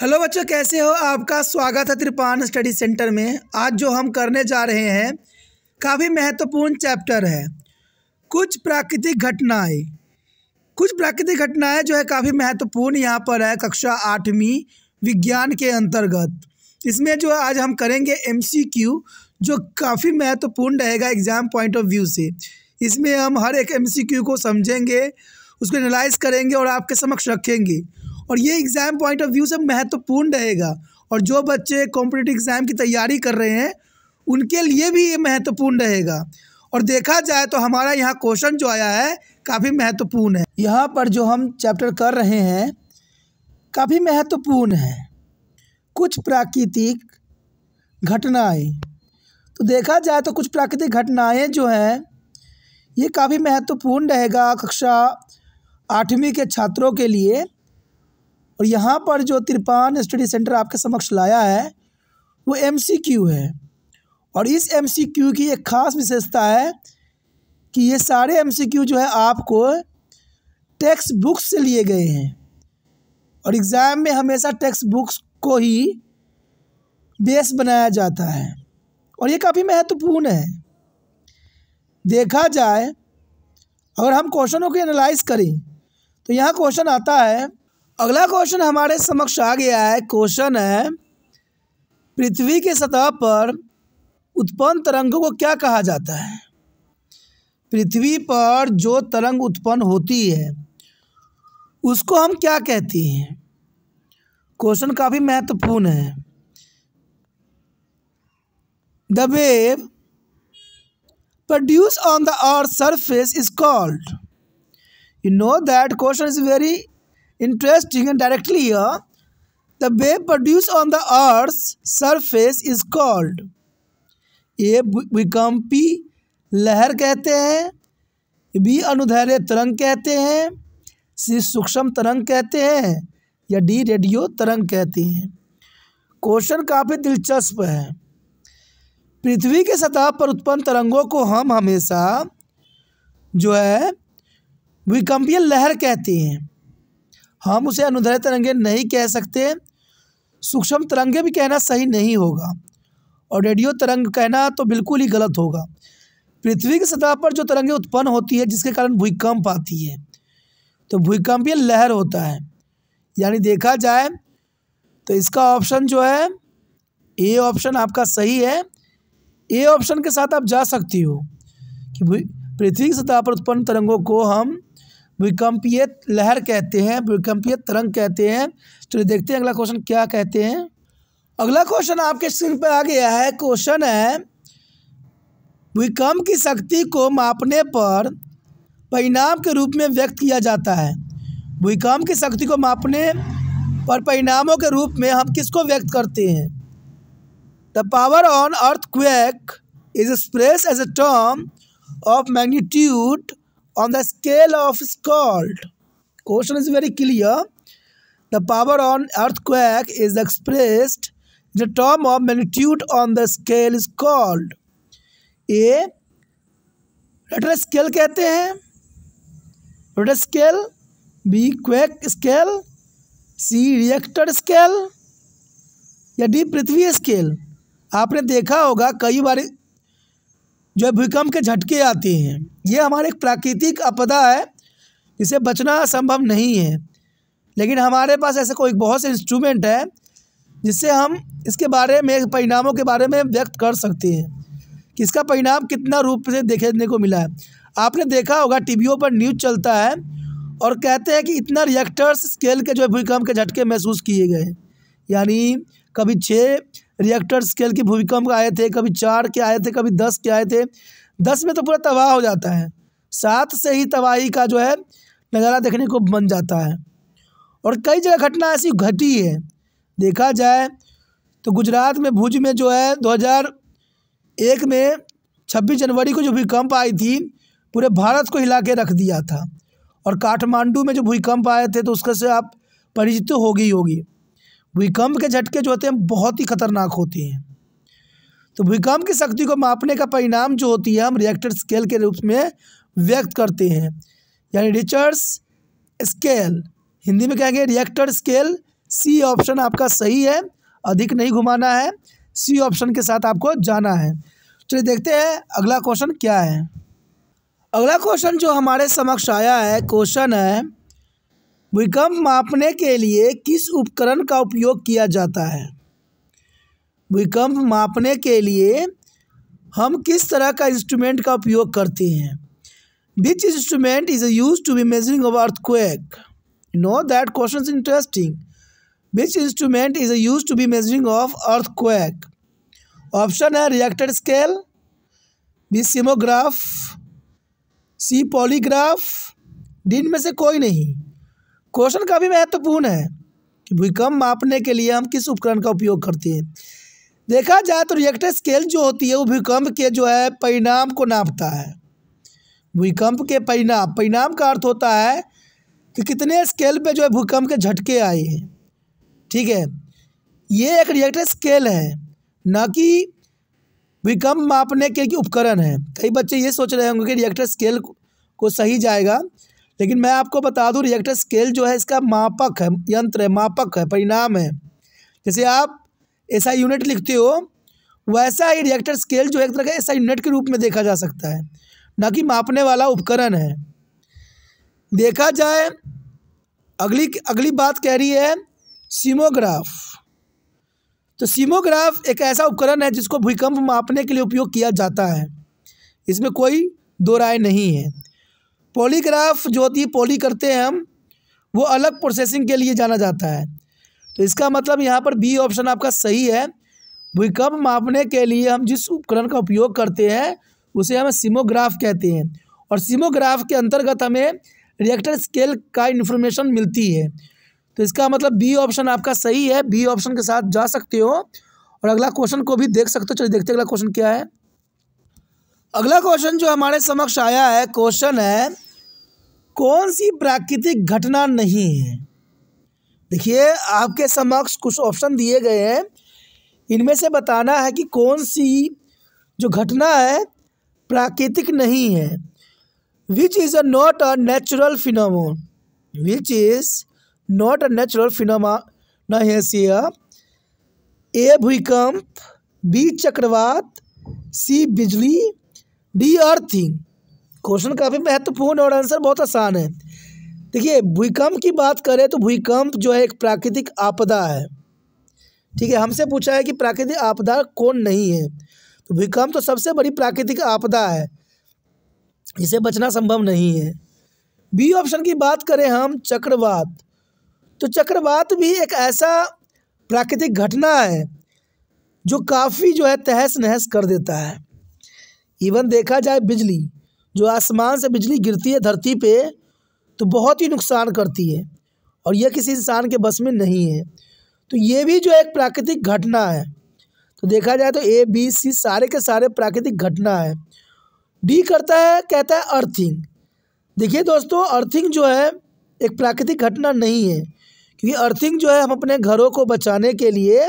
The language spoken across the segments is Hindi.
हेलो बच्चों कैसे हो आपका स्वागत है त्रिपान स्टडी सेंटर में आज जो हम करने जा रहे हैं काफ़ी महत्वपूर्ण चैप्टर है कुछ प्राकृतिक घटनाएं कुछ प्राकृतिक घटनाएं जो है काफ़ी महत्वपूर्ण यहाँ पर है कक्षा आठवीं विज्ञान के अंतर्गत इसमें जो आज हम करेंगे एमसीक्यू जो काफ़ी महत्वपूर्ण रहेगा एग्ज़ाम पॉइंट ऑफ व्यू से इसमें हम हर एक एम को समझेंगे उसको एनालाइज करेंगे और आपके समक्ष रखेंगे और ये एग्ज़ाम पॉइंट ऑफ व्यू से महत्वपूर्ण रहेगा और जो बच्चे कॉम्पिटेटिव एग्ज़ाम की तैयारी कर रहे हैं उनके लिए भी ये महत्वपूर्ण रहेगा और देखा जाए तो हमारा यहाँ क्वेश्चन जो आया है काफ़ी महत्वपूर्ण है यहाँ पर जो हम चैप्टर कर रहे हैं काफ़ी महत्वपूर्ण है कुछ प्राकृतिक घटनाएं तो देखा जाए तो कुछ प्राकृतिक घटनाएं जो हैं ये काफ़ी महत्वपूर्ण रहेगा कक्षा आठवीं के छात्रों के लिए और यहाँ पर जो तिरपान स्टडी सेंटर आपके समक्ष लाया है वो एम है और इस एम की एक ख़ास विशेषता है कि ये सारे एम जो है आपको टेक्स्ट बुक्स से लिए गए हैं और एग्ज़ाम में हमेशा टेक्स्ट बुक्स को ही बेस बनाया जाता है और ये काफ़ी महत्वपूर्ण है देखा जाए अगर हम क्वेश्चनों को एनालाइज करें तो यहाँ क्वेश्चन आता है अगला क्वेश्चन हमारे समक्ष आ गया है क्वेश्चन है पृथ्वी के सतह पर उत्पन्न तरंगों को क्या कहा जाता है पृथ्वी पर जो तरंग उत्पन्न होती है उसको हम क्या कहती हैं क्वेश्चन काफ़ी महत्वपूर्ण है the wave produce on the earth surface is called you know that question is very interesting directly directly here the wave produced on the earth's surface is called ये विकम्पी लहर कहते हैं बी अनुधैर्य तरंग कहते हैं सी सूक्ष्म तरंग कहते हैं या डी रेडियो तरंग कहते हैं क्वेश्चन काफ़ी दिलचस्प है पृथ्वी के सतह पर उत्पन्न तरंगों को हम हमेशा जो है भूकंपीय लहर कहते हैं हम उसे अनुधर तरंगे नहीं कह सकते सूक्ष्म तरंगे भी कहना सही नहीं होगा और रेडियो तरंग कहना तो बिल्कुल ही गलत होगा पृथ्वी की सतह पर जो तरंगे उत्पन्न होती है जिसके कारण भूकंप आती है तो भूकंप यह लहर होता है यानी देखा जाए तो इसका ऑप्शन जो है ए ऑप्शन आपका सही है ए ऑप्शन के साथ आप जा सकती हो कि पृथ्वी की सतह पर उत्पन्न तरंगों को हम भूकंपीय लहर कहते हैं भूकंपीय तरंग कहते हैं चलिए तो देखते हैं अगला क्वेश्चन क्या कहते हैं अगला क्वेश्चन आपके स्क्रीन पर आ गया है क्वेश्चन है भूकंप की शक्ति को मापने पर परिणाम के रूप में व्यक्त किया जाता है भूकंप की शक्ति को मापने पर परिणामों के रूप में हम किसको व्यक्त करते हैं the power on earthquake is express as a term of magnitude on the scale of salt question is very clear the power on earthquake is expressed in the term of magnitude on the scale is called a Richter scale कहते हैं Richter scale B quake scale C Richter scale या डी पृथ्वी स्केल आपने देखा होगा कई बार जो भूकंप के झटके आते हैं ये हमारे एक प्राकृतिक आपदा है जिसे बचना संभव नहीं है लेकिन हमारे पास ऐसे कोई बहुत से इंस्ट्रूमेंट है जिससे हम इसके बारे में परिणामों के बारे में व्यक्त कर सकते हैं कि इसका परिणाम कितना रूप से देखने को मिला है आपने देखा होगा टीवीओं पर न्यूज़ चलता है और कहते हैं कि इतना रिएक्टर्स स्केल के जो भूकंप के झटके महसूस किए गए यानी कभी छः रिएक्टर स्केल के भूकंप आए थे कभी चार के आए थे कभी दस के आए थे दस में तो पूरा तबाह हो जाता है सात से ही तबाही का जो है नज़ारा देखने को बन जाता है और कई जगह घटना ऐसी घटी है देखा जाए तो गुजरात में भुज में जो है 2001 में 26 जनवरी को जो भूकंप आई थी पूरे भारत को हिला के रख दिया था और काठमांडू में जो भूकंप आए थे तो उसके से आप परिचित तो होगी होगी भूकंप के झटके जो होते हैं बहुत ही खतरनाक होते हैं तो भूकंप की शक्ति को मापने का परिणाम जो होती है हम रिएक्टर स्केल के रूप में व्यक्त करते हैं यानी रिचर्स स्केल हिंदी में कहेंगे रिएक्टर स्केल सी ऑप्शन आपका सही है अधिक नहीं घुमाना है सी ऑप्शन के साथ आपको जाना है चलिए देखते हैं अगला क्वेश्चन क्या है अगला क्वेश्चन जो हमारे समक्ष आया है क्वेश्चन है भूकंप मापने के लिए किस उपकरण का उपयोग किया जाता है भूकंप मापने के लिए हम किस तरह का इंस्ट्रूमेंट का उपयोग करते हैं which instrument is use to be measuring of quake know that question interesting which instrument is use to be measuring of earthquake option है Richter scale B seismograph C polygraph दिन में से कोई नहीं क्वेश्चन काफ़ी महत्वपूर्ण है कि भूकंप मापने के लिए हम किस उपकरण का उपयोग करते हैं देखा जाए तो रिएक्टर स्केल जो होती है वो भूकंप के जो है परिणाम को नापता है भूकंप के परिणाम परिणाम का अर्थ होता है कि कितने स्केल पे जो है भूकंप के झटके आए हैं ठीक है ये एक रिएक्टर स्केल है ना कि भूकंप मापने के उपकरण है कई बच्चे ये सोच रहे होंगे कि रिएक्टर स्केल को सही जाएगा लेकिन मैं आपको बता दूँ रिएक्टर स्केल जो है इसका मापक है यंत्र है मापक है परिणाम है जैसे आप ऐसा यूनिट लिखते हो वैसा ही रिएक्टर स्केल जो एक तरह का ऐसा यूनिट के रूप में देखा जा सकता है ना कि मापने वाला उपकरण है देखा जाए अगली अगली बात कह रही है सीमोग्राफ तो सीमोग्राफ एक ऐसा उपकरण है जिसको भूकंप मापने के लिए उपयोग किया जाता है इसमें कोई दो राय नहीं है पॉलीग्राफ जो होती है पॉली करते हैं हम वो अलग प्रोसेसिंग के लिए जाना जाता है तो इसका मतलब यहाँ पर बी ऑप्शन आपका सही है भूकंप मापने के लिए हम जिस उपकरण का उपयोग करते हैं उसे हम सीमोग्राफ कहते हैं और सीमोग्राफ के अंतर्गत हमें रिएक्टर स्केल का इन्फॉर्मेशन मिलती है तो इसका मतलब बी ऑप्शन आपका सही है बी ऑप्शन के साथ जा सकते हो और अगला क्वेश्चन को भी देख सकते हो चलिए देखते अगला क्वेश्चन क्या है अगला क्वेश्चन जो हमारे समक्ष आया है क्वेश्चन है कौन सी प्राकृतिक घटना नहीं है देखिए आपके समक्ष कुछ ऑप्शन दिए गए हैं इनमें से बताना है कि कौन सी जो घटना है प्राकृतिक नहीं है which is a not a natural phenom which is not a natural phenomena नहेसिया ए भूकंप बी चक्रवात सी बिजली डी अर्थिंग क्वेश्चन काफ़ी महत्वपूर्ण और आंसर बहुत आसान है देखिए भूकंप की बात करें तो भूकंप जो है एक प्राकृतिक आपदा है ठीक है हमसे पूछा है कि प्राकृतिक आपदा कौन नहीं है तो भूकंप तो सबसे बड़ी प्राकृतिक आपदा है इसे बचना संभव नहीं है बी ऑप्शन की बात करें हम चक्रवात तो चक्रवात भी एक ऐसा प्राकृतिक घटना है जो काफ़ी जो है तहस नहस कर देता है इवन देखा जाए बिजली जो आसमान से बिजली गिरती है धरती पे तो बहुत ही नुकसान करती है और यह किसी इंसान के बस में नहीं है तो ये भी जो एक प्राकृतिक घटना है तो देखा जाए तो ए बी सी सारे के सारे प्राकृतिक घटना है डी करता है कहता है अर्थिंग देखिए दोस्तों अर्थिंग जो है एक प्राकृतिक घटना नहीं है क्योंकि अर्थिंग जो है हम अपने घरों को बचाने के लिए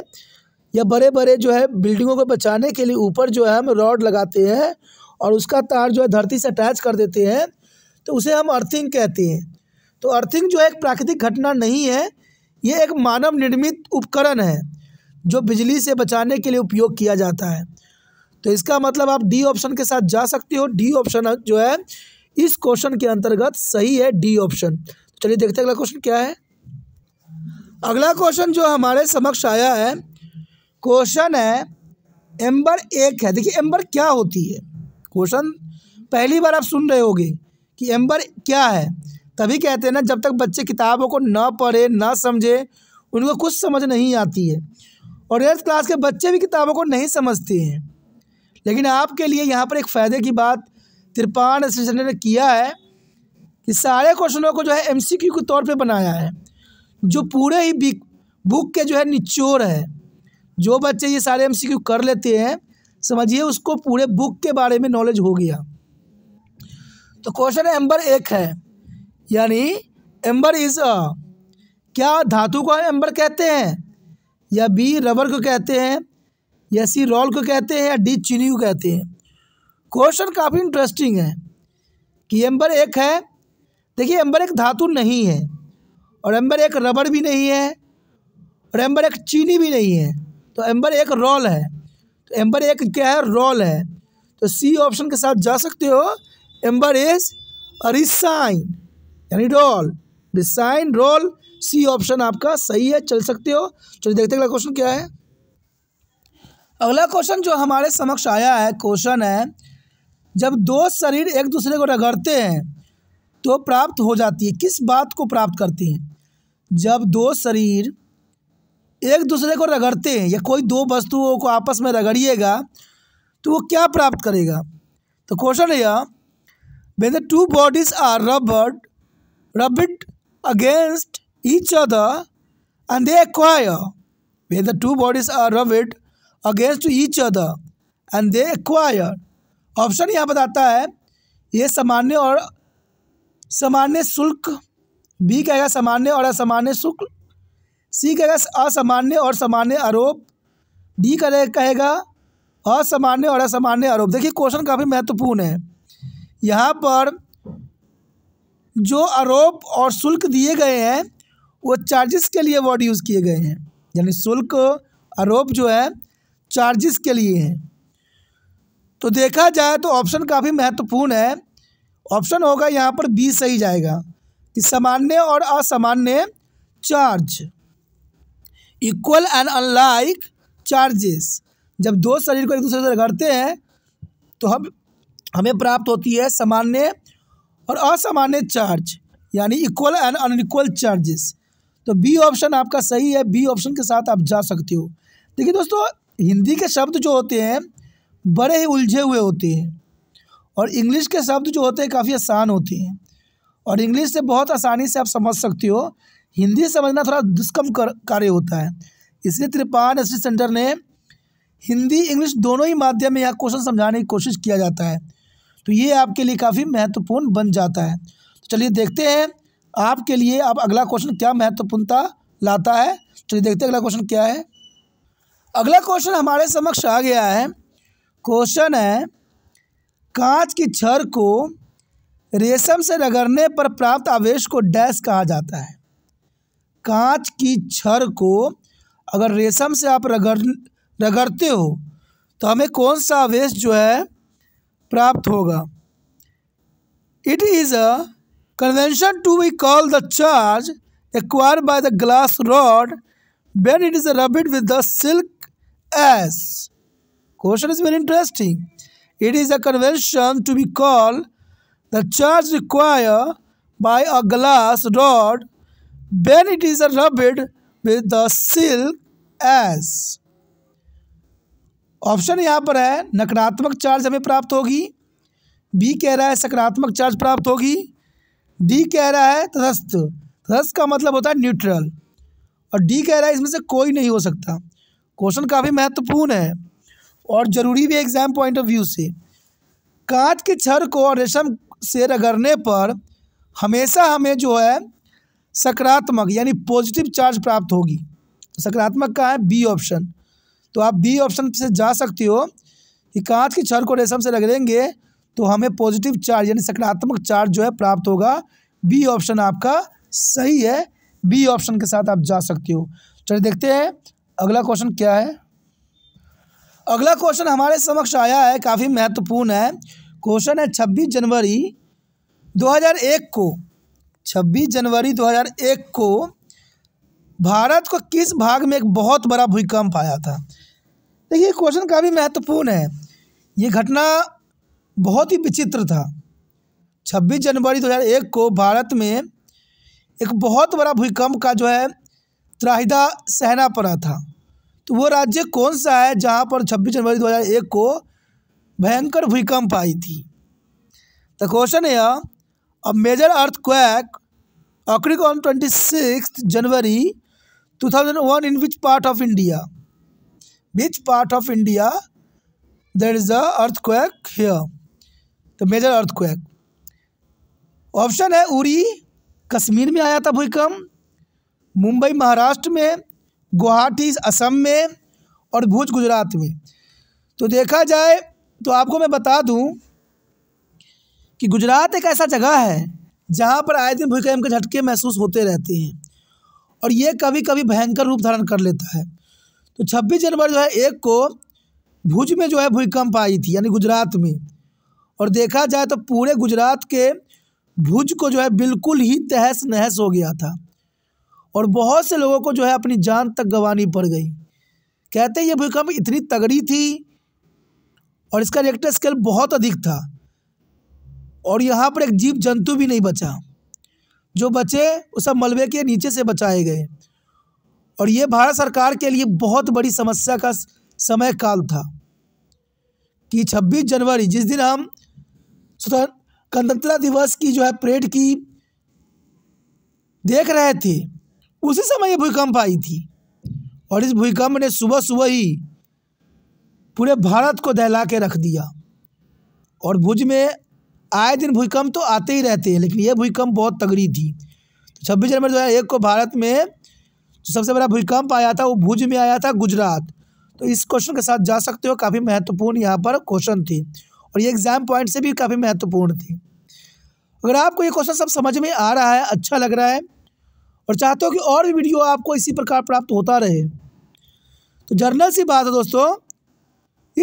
या बड़े बड़े जो है बिल्डिंगों को बचाने के लिए ऊपर जो है हम रॉड लगाते हैं और उसका तार जो है धरती से अटैच कर देते हैं तो उसे हम अर्थिंग कहते हैं तो अर्थिंग जो है एक प्राकृतिक घटना नहीं है ये एक मानव निर्मित उपकरण है जो बिजली से बचाने के लिए उपयोग किया जाता है तो इसका मतलब आप डी ऑप्शन के साथ जा सकते हो डी ऑप्शन जो है इस क्वेश्चन के अंतर्गत सही है डी ऑप्शन चलिए देखते हैं अगला क्वेश्चन क्या है अगला क्वेश्चन जो हमारे समक्ष आया है क्वेश्चन है एम्बर एक है देखिए एम्बर क्या होती है क्वेश्चन पहली बार आप सुन रहे होगे कि एम्बर क्या है तभी कहते हैं ना जब तक बच्चे किताबों को न पढ़े न समझे उनको कुछ समझ नहीं आती है और एट्थ क्लास के बच्चे भी किताबों को नहीं समझते हैं लेकिन आपके लिए यहाँ पर एक फ़ायदे की बात त्रिपान एसोसिएशन ने किया है कि सारे क्वेश्चनों को जो है एमसीक्यू के तौर पे बनाया है जो पूरे ही बुक के जो है निचोर है जो बच्चे ये सारे एम कर लेते हैं समझिए उसको पूरे बुक के बारे में नॉलेज हो गया तो क्वेश्चन एम्बर एक है यानी एम्बर इज़ अ क्या धातु को एम्बर कहते हैं या बी रबर को कहते हैं या सी रोल को कहते हैं या डी चीनी को कहते हैं क्वेश्चन काफ़ी इंटरेस्टिंग है कि एम्बर एक है देखिए एम्बर एक धातु नहीं है और एम्बर एक रबर भी नहीं है और एम्बर एक चीनी भी नहीं है तो एम्बर एक रोल है तो एम्बर एक क्या है रोल है तो सी ऑप्शन के साथ जा सकते हो एम्बर इज रिसाइन यानी role resign role C option आपका सही है चल सकते हो चलिए देखते अगला क्वेश्चन क्या है अगला क्वेश्चन जो हमारे समक्ष आया है क्वेश्चन है जब दो शरीर एक दूसरे को रगड़ते हैं तो प्राप्त हो जाती है किस बात को प्राप्त करते हैं जब दो शरीर एक दूसरे को रगड़ते हैं या कोई दो वस्तुओं को आपस में रगड़िएगा तो वो क्या प्राप्त करेगा तो क्वेश्चन है when the two bodies are rub rubbed against each other and they acquire where the bodies are rub rubbed against each other and they acquire option यहाँ बताता है ये सामान्य और सामान्य शुल्क बी कहेगा सामान्य और असामान्य शुल्क सी कहेगा असामान्य और सामान्य आरोप डी करेगा कहेगा असामान्य और असामान्य आरोप देखिए क्वेश्चन काफ़ी महत्वपूर्ण है यहाँ पर जो आरोप और शुल्क दिए गए हैं वो चार्जेस के लिए वर्ड यूज़ किए गए हैं यानी शुल्क आरोप जो है चार्जेस के लिए हैं तो देखा जाए तो ऑप्शन काफ़ी महत्वपूर्ण है ऑप्शन होगा यहाँ पर बी सही जाएगा कि सामान्य और असामान्य charge equal and unlike charges जब दो शरीर को एक दूसरे से रगड़ते हैं तो हम हमें प्राप्त होती है सामान्य और असामान्य चार्ज यानी इक्वल एंड अनइक्वल चार्जेस तो बी ऑप्शन आपका सही है बी ऑप्शन के साथ आप जा सकते हो देखिए दोस्तों हिंदी के शब्द जो होते हैं बड़े ही उलझे हुए होते हैं और इंग्लिश के शब्द जो होते हैं काफ़ी आसान होते हैं और इंग्लिश से बहुत आसानी से आप समझ सकते हो हिंदी समझना थोड़ा दुष्कम कार्य होता है इसलिए त्रिपान स्टडी सेंटर ने हिंदी इंग्लिश दोनों ही माध्यम में यहाँ क्वेश्चन समझाने की कोशिश किया जाता है तो ये आपके लिए काफ़ी महत्वपूर्ण बन जाता है तो चलिए देखते हैं आपके लिए अब अगला क्वेश्चन क्या महत्वपूर्णता लाता है चलिए देखते हैं अगला क्वेश्चन क्या है अगला क्वेश्चन हमारे समक्ष आ गया है क्वेश्चन है कांच की छर को रेशम से रगड़ने पर प्राप्त आवेश को डैश कहा जाता है कांच की छर को अगर रेशम से आप रगड़ रगड़ते हो तो हमें कौन सा आवेश जो है प्राप्त होगा it is a convention to we call the charge acquire by the glass rod when it is a rubbed with the silk as question is very interesting it is a convention to be call the charge require by a glass rod then it is rubbed with the silk as option यहाँ पर है नकारात्मक चार्ज हमें प्राप्त होगी बी कह रहा है सकारात्मक चार्ज प्राप्त होगी डी कह रहा है तथस्थ तथस्थ का मतलब होता है न्यूट्रल और डी कह रहा है इसमें से कोई नहीं हो सकता क्वेश्चन काफ़ी महत्वपूर्ण है और ज़रूरी भी एग्ज़ाम पॉइंट ऑफ व्यू से कांच के छर को रेशम से रगड़ने पर हमेशा हमें जो है सकारात्मक यानी पॉजिटिव चार्ज प्राप्त होगी तो सकारात्मक कहाँ है बी ऑप्शन तो आप बी ऑप्शन से जा सकते हो कि कांच की छड़ को रेशम से रगड़ेंगे तो हमें पॉजिटिव चार्ज यानी सकारात्मक चार्ज जो है प्राप्त होगा बी ऑप्शन आपका सही है बी ऑप्शन के साथ आप जा सकते हो चलिए देखते हैं अगला क्वेश्चन क्या है अगला क्वेश्चन हमारे समक्ष आया है काफ़ी महत्वपूर्ण है क्वेश्चन है छब्बीस जनवरी 2001 को छब्बीस जनवरी 2001 को भारत को किस भाग में एक बहुत बड़ा भूकंप आया था देखिए क्वेश्चन काफ़ी महत्वपूर्ण है ये घटना बहुत ही विचित्र था 26 जनवरी 2001 को भारत में एक बहुत बड़ा भूकंप का जो है त्राहिदा सहना पड़ा था तो वो राज्य कौन सा है जहाँ पर 26 जनवरी 2001 को भयंकर भूकंप आई थी तो क्वेश्चन यह अब major earthquake occur on twenty six January two thousand one in which part of India which part of India there is the earthquake here the major earthquake option है उरी कश्मीर में आया था भूकंप मुंबई महाराष्ट्र में गुवाहाटी असम में और भूज गुजरात में तो देखा जाए तो आपको मैं बता दूं कि गुजरात एक ऐसा जगह है जहाँ पर आए दिन भूकंप के झटके महसूस होते रहते हैं और ये कभी कभी भयंकर रूप धारण कर लेता है तो 26 जनवरी जो है एक को भुज में जो है भूकंप आई थी यानी गुजरात में और देखा जाए तो पूरे गुजरात के भुज को जो है बिल्कुल ही तहस नहस हो गया था और बहुत से लोगों को जो है अपनी जान तक गंवानी पड़ गई कहते ये भूकंप इतनी तगड़ी थी और इसका रेक्टर स्केल बहुत अधिक था और यहाँ पर एक जीव जंतु भी नहीं बचा जो बचे वो सब मलबे के नीचे से बचाए गए और ये भारत सरकार के लिए बहुत बड़ी समस्या का समय काल था कि 26 जनवरी जिस दिन हम स्वतंत्रता दिवस की जो है परेड की देख रहे थे उसी समय ये भूकंप आई थी और इस भूकंप ने सुबह सुबह ही पूरे भारत को दहला के रख दिया और भुज में आए दिन भूकंप तो आते ही रहते हैं लेकिन ये भूकंप बहुत तगड़ी थी तो छब्बीस जनवरी दो को भारत में सबसे बड़ा भूकंप आया था वो भुज में आया था गुजरात तो इस क्वेश्चन के साथ जा सकते हो काफ़ी महत्वपूर्ण यहाँ पर क्वेश्चन थी और ये एग्जाम पॉइंट से भी काफ़ी महत्वपूर्ण थी अगर आपको ये क्वेश्चन सब समझ में आ रहा है अच्छा लग रहा है और चाहते हो कि और भी वीडियो आपको इसी प्रकार प्राप्त होता रहे तो जर्नल सी बात है दोस्तों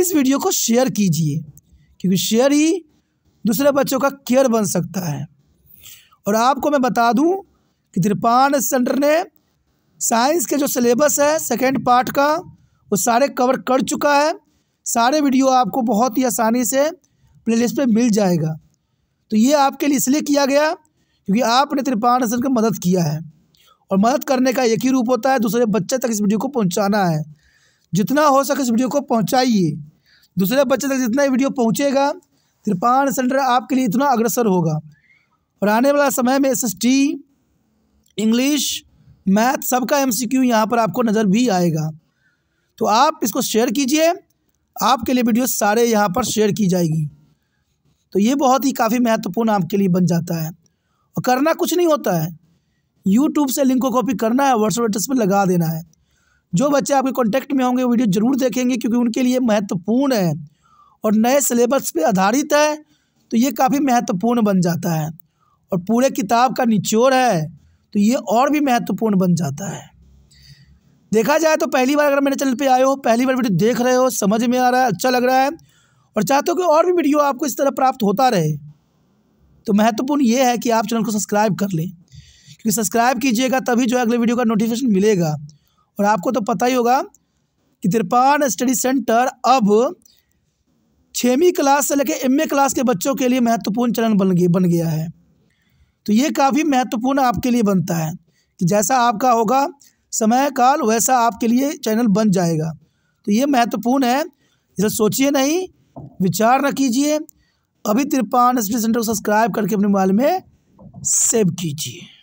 इस वीडियो को शेयर कीजिए क्योंकि शेयर ही दूसरे बच्चों का केयर बन सकता है और आपको मैं बता दूं कि त्रिपान सेंटर ने साइंस के जो सिलेबस है सेकेंड पार्ट का वो सारे कवर कर चुका है सारे वीडियो आपको बहुत ही आसानी से प्लेलिस्ट पे मिल जाएगा तो ये आपके लिए इसलिए किया गया क्योंकि आपने त्रिपान सेंटर की मदद किया है और मदद करने का एक ही रूप होता है दूसरे बच्चे तक इस वीडियो को पहुँचाना है जितना हो सके इस वीडियो को पहुँचाइए दूसरे बच्चे तक जितना ये वीडियो पहुँचेगा कृपाण सेंटर आपके लिए इतना अग्रसर होगा और आने वाला समय में एस इंग्लिश मैथ सबका एम सी क्यू यहाँ पर आपको नज़र भी आएगा तो आप इसको शेयर कीजिए आपके लिए वीडियो सारे यहाँ पर शेयर की जाएगी तो ये बहुत ही काफ़ी महत्वपूर्ण आपके लिए बन जाता है और करना कुछ नहीं होता है यूट्यूब से लिंक को कॉपी करना है व्हाट्सअप एड्रेस पर लगा देना है जो बच्चे आपके कॉन्टैक्ट में होंगे वीडियो ज़रूर देखेंगे क्योंकि उनके लिए महत्वपूर्ण है और नए सिलेबस पे आधारित है तो ये काफ़ी महत्वपूर्ण बन जाता है और पूरे किताब का निचोड़ है तो ये और भी महत्वपूर्ण बन जाता है देखा जाए तो पहली बार अगर मेरे चैनल पे आए हो पहली बार वीडियो देख रहे हो समझ में आ रहा है अच्छा लग रहा है और चाहते हो कि और भी वीडियो आपको इस तरह प्राप्त होता रहे तो महत्वपूर्ण ये है कि आप चैनल को सब्सक्राइब कर लें क्योंकि सब्सक्राइब कीजिएगा तभी जो है अगले वीडियो का नोटिफिकेशन मिलेगा और आपको तो पता ही होगा कि तिरपान स्टडी सेंटर अब छवीं क्लास से लेकर एम क्लास के बच्चों के लिए महत्वपूर्ण चरण बन गया बन गया है तो ये काफ़ी महत्वपूर्ण आपके लिए बनता है कि जैसा आपका होगा समय काल वैसा आपके लिए चैनल बन जाएगा तो ये महत्वपूर्ण है इसे सोचिए नहीं विचार न कीजिए अभी तिरपान स्टडी सेंटर को सब्सक्राइब करके अपने मोबाइल में सेव कीजिए